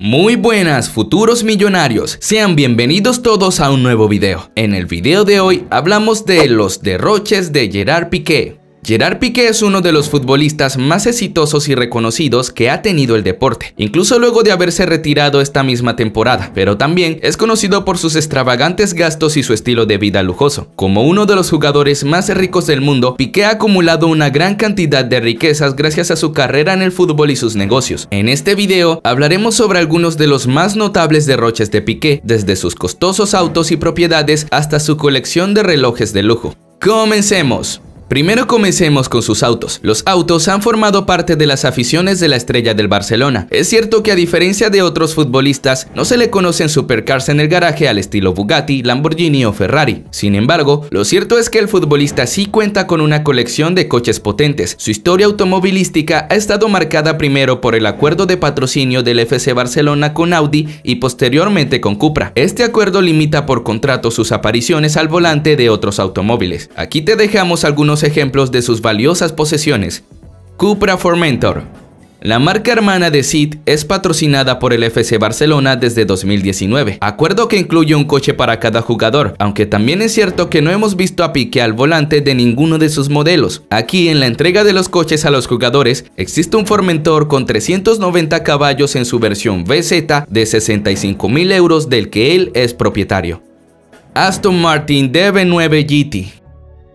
Muy buenas futuros millonarios, sean bienvenidos todos a un nuevo video. En el video de hoy hablamos de los derroches de Gerard Piqué. Gerard Piqué es uno de los futbolistas más exitosos y reconocidos que ha tenido el deporte, incluso luego de haberse retirado esta misma temporada, pero también es conocido por sus extravagantes gastos y su estilo de vida lujoso. Como uno de los jugadores más ricos del mundo, Piqué ha acumulado una gran cantidad de riquezas gracias a su carrera en el fútbol y sus negocios. En este video hablaremos sobre algunos de los más notables derroches de Piqué, desde sus costosos autos y propiedades hasta su colección de relojes de lujo. ¡Comencemos! Primero comencemos con sus autos. Los autos han formado parte de las aficiones de la estrella del Barcelona. Es cierto que a diferencia de otros futbolistas, no se le conocen supercars en el garaje al estilo Bugatti, Lamborghini o Ferrari. Sin embargo, lo cierto es que el futbolista sí cuenta con una colección de coches potentes. Su historia automovilística ha estado marcada primero por el acuerdo de patrocinio del FC Barcelona con Audi y posteriormente con Cupra. Este acuerdo limita por contrato sus apariciones al volante de otros automóviles. Aquí te dejamos algunos ejemplos de sus valiosas posesiones. Cupra Formentor. La marca hermana de Seat es patrocinada por el FC Barcelona desde 2019, acuerdo que incluye un coche para cada jugador, aunque también es cierto que no hemos visto a pique al volante de ninguno de sus modelos. Aquí en la entrega de los coches a los jugadores existe un Formentor con 390 caballos en su versión VZ de 65 mil euros del que él es propietario. Aston Martin DB9 GT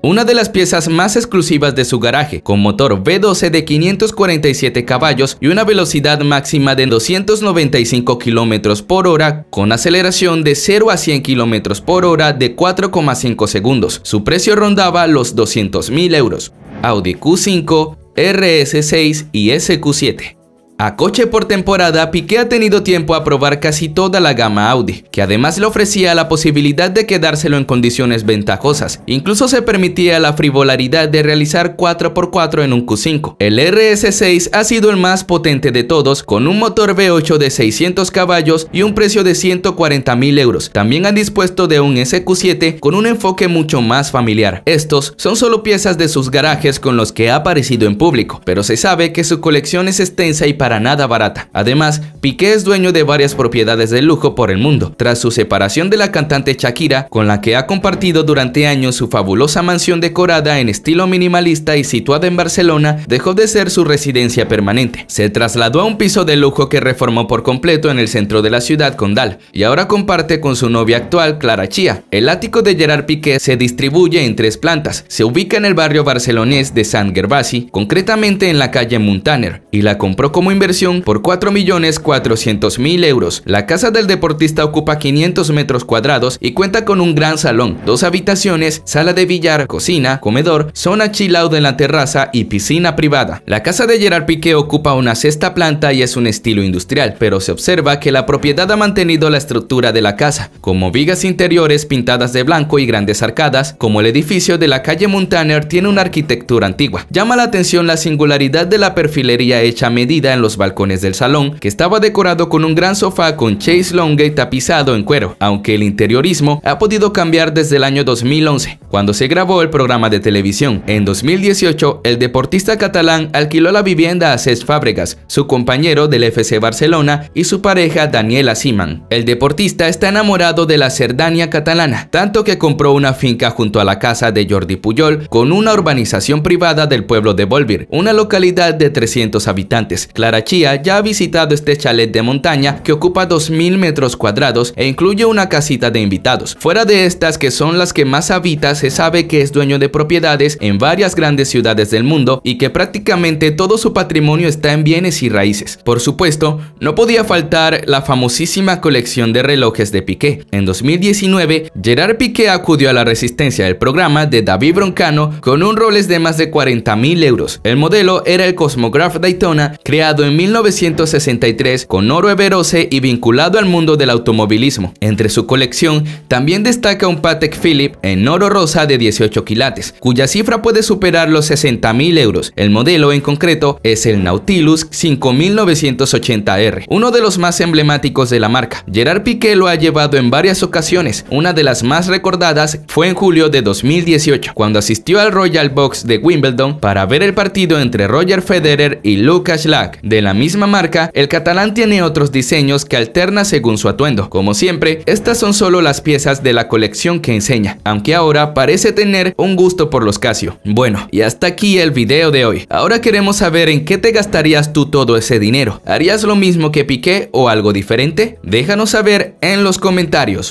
una de las piezas más exclusivas de su garaje, con motor V12 de 547 caballos y una velocidad máxima de 295 km por hora, con aceleración de 0 a 100 km por hora de 4,5 segundos. Su precio rondaba los 200.000 euros. Audi Q5, RS6 y SQ7. A coche por temporada, Piqué ha tenido tiempo a probar casi toda la gama Audi, que además le ofrecía la posibilidad de quedárselo en condiciones ventajosas. Incluso se permitía la frivolaridad de realizar 4x4 en un Q5. El RS6 ha sido el más potente de todos, con un motor V8 de 600 caballos y un precio de 140.000 euros. También han dispuesto de un SQ7 con un enfoque mucho más familiar. Estos son solo piezas de sus garajes con los que ha aparecido en público, pero se sabe que su colección es extensa y para nada barata. Además, Piqué es dueño de varias propiedades de lujo por el mundo, tras su separación de la cantante Shakira, con la que ha compartido durante años su fabulosa mansión decorada en estilo minimalista y situada en Barcelona, dejó de ser su residencia permanente. Se trasladó a un piso de lujo que reformó por completo en el centro de la ciudad condal, y ahora comparte con su novia actual, Clara Chía. El ático de Gerard Piqué se distribuye en tres plantas, se ubica en el barrio barcelonés de San Gervasi, concretamente en la calle Muntaner, y la compró como inversión por 4.400.000 euros. La casa del deportista ocupa 500 metros cuadrados y cuenta con un gran salón, dos habitaciones, sala de billar, cocina, comedor, zona chill out en la terraza y piscina privada. La casa de Gerard Piqué ocupa una sexta planta y es un estilo industrial, pero se observa que la propiedad ha mantenido la estructura de la casa, como vigas interiores pintadas de blanco y grandes arcadas, como el edificio de la calle Montaner tiene una arquitectura antigua. Llama la atención la singularidad de la perfilería hecha a medida en los balcones del salón, que estaba decorado con un gran sofá con chase longue tapizado en cuero, aunque el interiorismo ha podido cambiar desde el año 2011, cuando se grabó el programa de televisión. En 2018, el deportista catalán alquiló la vivienda a Cesc Fábregas, su compañero del FC Barcelona y su pareja Daniela Siman. El deportista está enamorado de la Cerdania catalana, tanto que compró una finca junto a la casa de Jordi Puyol con una urbanización privada del pueblo de Volvir, una localidad de 300 habitantes. Chía ya ha visitado este chalet de montaña que ocupa 2.000 metros cuadrados e incluye una casita de invitados. Fuera de estas que son las que más habita, se sabe que es dueño de propiedades en varias grandes ciudades del mundo y que prácticamente todo su patrimonio está en bienes y raíces. Por supuesto, no podía faltar la famosísima colección de relojes de Piqué. En 2019, Gerard Piqué acudió a la resistencia del programa de David Broncano con un roles de más de 40 mil euros. El modelo era el Cosmograph Daytona creado en 1963 con oro Everose y vinculado al mundo del automovilismo. Entre su colección también destaca un Patek Philippe en oro rosa de 18 quilates, cuya cifra puede superar los 60.000 euros. El modelo en concreto es el Nautilus 5980R, uno de los más emblemáticos de la marca. Gerard Piqué lo ha llevado en varias ocasiones, una de las más recordadas fue en julio de 2018, cuando asistió al Royal Box de Wimbledon para ver el partido entre Roger Federer y Lucas Lack. De la misma marca, el catalán tiene otros diseños que alterna según su atuendo. Como siempre, estas son solo las piezas de la colección que enseña, aunque ahora parece tener un gusto por los Casio. Bueno, y hasta aquí el video de hoy. Ahora queremos saber en qué te gastarías tú todo ese dinero. ¿Harías lo mismo que Piqué o algo diferente? Déjanos saber en los comentarios.